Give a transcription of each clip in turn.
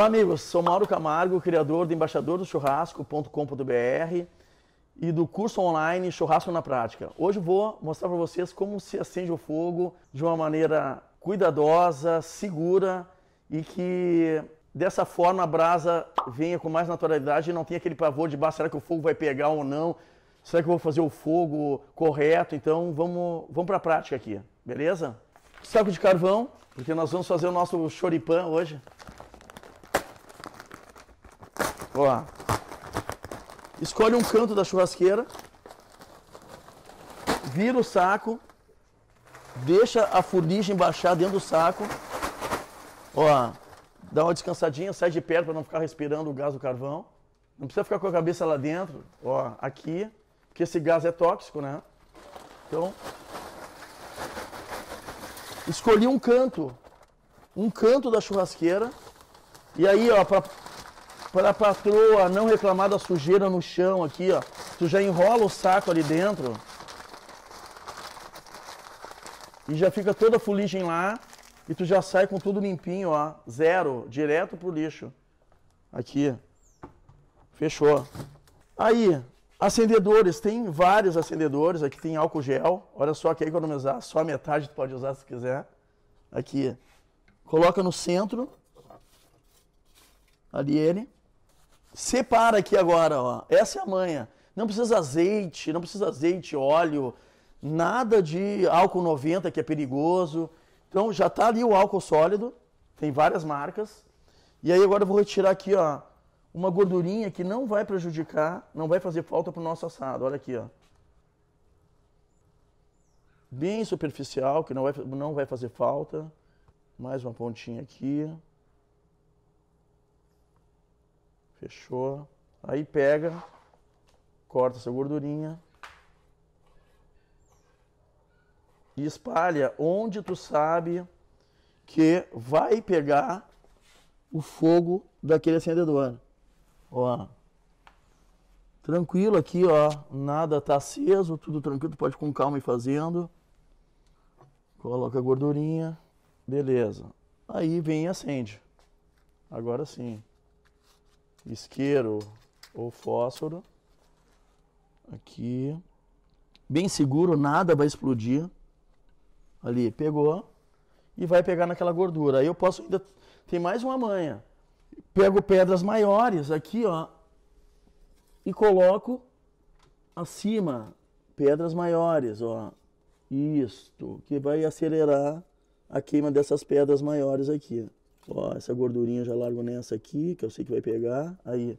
Olá, amigos. Sou Mauro Camargo, criador do embaixador do churrasco.com.br e do curso online Churrasco na Prática. Hoje vou mostrar para vocês como se acende o fogo de uma maneira cuidadosa, segura e que dessa forma a brasa venha com mais naturalidade e não tenha aquele pavor de baixo, será que o fogo vai pegar ou não? Será que eu vou fazer o fogo correto? Então vamos, vamos para a prática aqui, beleza? Saco de carvão, porque nós vamos fazer o nosso choripan hoje. Ó. Escolhe um canto da churrasqueira, vira o saco, deixa a fuligem baixar dentro do saco. Ó, dá uma descansadinha, sai de perto para não ficar respirando o gás do carvão. Não precisa ficar com a cabeça lá dentro, ó, aqui, porque esse gás é tóxico, né? Então, escolhi um canto, um canto da churrasqueira. E aí, ó, para para a patroa não reclamar da sujeira no chão aqui, ó. Tu já enrola o saco ali dentro. E já fica toda a fuligem lá. E tu já sai com tudo limpinho, ó. Zero. Direto pro lixo. Aqui. Fechou. Aí, acendedores. Tem vários acendedores. Aqui tem álcool gel. Olha só, quer é economizar? Só a metade tu pode usar se quiser. Aqui. Coloca no centro. Ali ele. Separa aqui agora, ó. Essa é a manha. Não precisa azeite, não precisa azeite, óleo, nada de álcool 90 que é perigoso. Então já tá ali o álcool sólido, tem várias marcas. E aí agora eu vou retirar aqui, ó, uma gordurinha que não vai prejudicar, não vai fazer falta pro nosso assado. Olha aqui, ó. Bem superficial, que não vai, não vai fazer falta. Mais uma pontinha aqui. Fechou. Aí pega, corta essa gordurinha e espalha onde tu sabe que vai pegar o fogo daquele acendedor. Ó. Tranquilo aqui, ó. Nada tá aceso, tudo tranquilo, tu pode com calma ir fazendo. Coloca a gordurinha. Beleza. Aí vem e acende. Agora sim isqueiro ou fósforo. Aqui. Bem seguro, nada vai explodir. Ali, pegou. E vai pegar naquela gordura. Aí eu posso ainda. Tem mais uma manha. Pego pedras maiores aqui, ó. E coloco acima. Pedras maiores, ó. Isto. Que vai acelerar a queima dessas pedras maiores aqui. Ó, essa gordurinha já largo nessa aqui, que eu sei que vai pegar. Aí.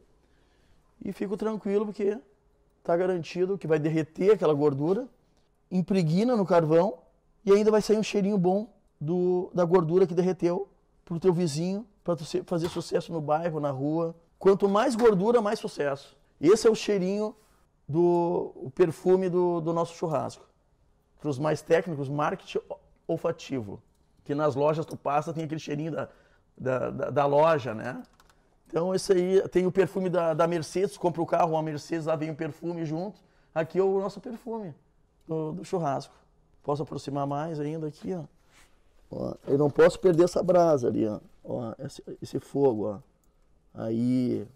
E fico tranquilo porque tá garantido que vai derreter aquela gordura, impregna no carvão e ainda vai sair um cheirinho bom do, da gordura que derreteu pro teu vizinho, para tu fazer sucesso no bairro, na rua. Quanto mais gordura, mais sucesso. Esse é o cheirinho do o perfume do, do nosso churrasco. Para os mais técnicos, marketing olfativo. Que nas lojas tu passa, tem aquele cheirinho da, da, da, da loja, né? Então, esse aí tem o perfume da, da Mercedes, compra o carro, uma Mercedes, lá vem o perfume junto. Aqui é o nosso perfume do, do churrasco. Posso aproximar mais ainda aqui, ó. ó. Eu não posso perder essa brasa ali, ó. ó esse, esse fogo, ó. Aí,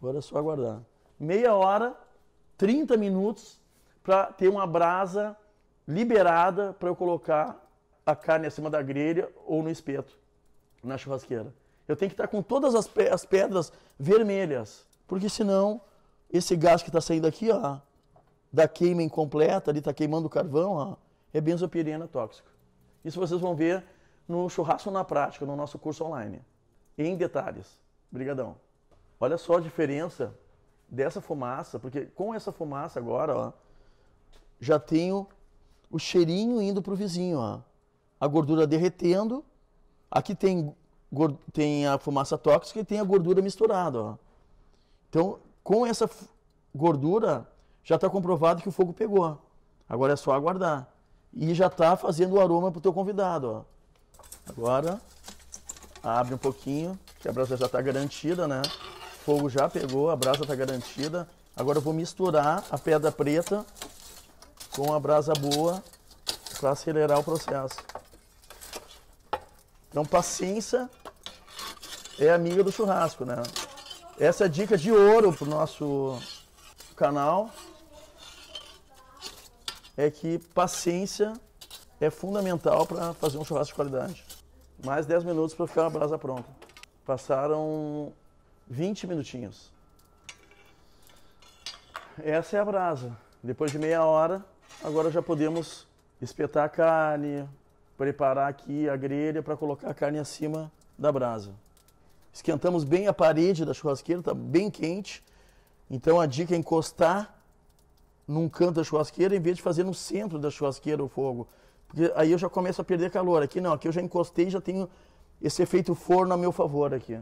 agora é só aguardar. Meia hora, 30 minutos para ter uma brasa liberada para eu colocar a carne acima da grelha ou no espeto na churrasqueira. Eu tenho que estar com todas as, pe as pedras vermelhas, porque senão esse gás que está saindo aqui, ó, da queima incompleta, ali está queimando o carvão, ó, é benzopirena tóxico. Isso vocês vão ver no churrasco na prática, no nosso curso online, em detalhes. Brigadão. Olha só a diferença dessa fumaça, porque com essa fumaça agora, ó, já tenho o cheirinho indo para o vizinho, ó. A gordura derretendo Aqui tem, tem a fumaça tóxica e tem a gordura misturada. Ó. Então, com essa gordura, já está comprovado que o fogo pegou. Agora é só aguardar. E já está fazendo o aroma para o teu convidado. Ó. Agora, abre um pouquinho, que a brasa já está garantida, né? O fogo já pegou, a brasa está garantida. Agora eu vou misturar a pedra preta com a brasa boa para acelerar o processo. Então, paciência é amiga do churrasco, né? Essa é a dica de ouro pro nosso canal. É que paciência é fundamental para fazer um churrasco de qualidade. Mais 10 minutos para ficar a brasa pronta. Passaram 20 minutinhos. Essa é a brasa. Depois de meia hora, agora já podemos espetar a carne, preparar aqui a grelha para colocar a carne acima da brasa. Esquentamos bem a parede da churrasqueira, está bem quente. Então a dica é encostar num canto da churrasqueira em vez de fazer no centro da churrasqueira o fogo. Porque aí eu já começo a perder calor. Aqui não, aqui eu já encostei e já tenho esse efeito forno a meu favor aqui.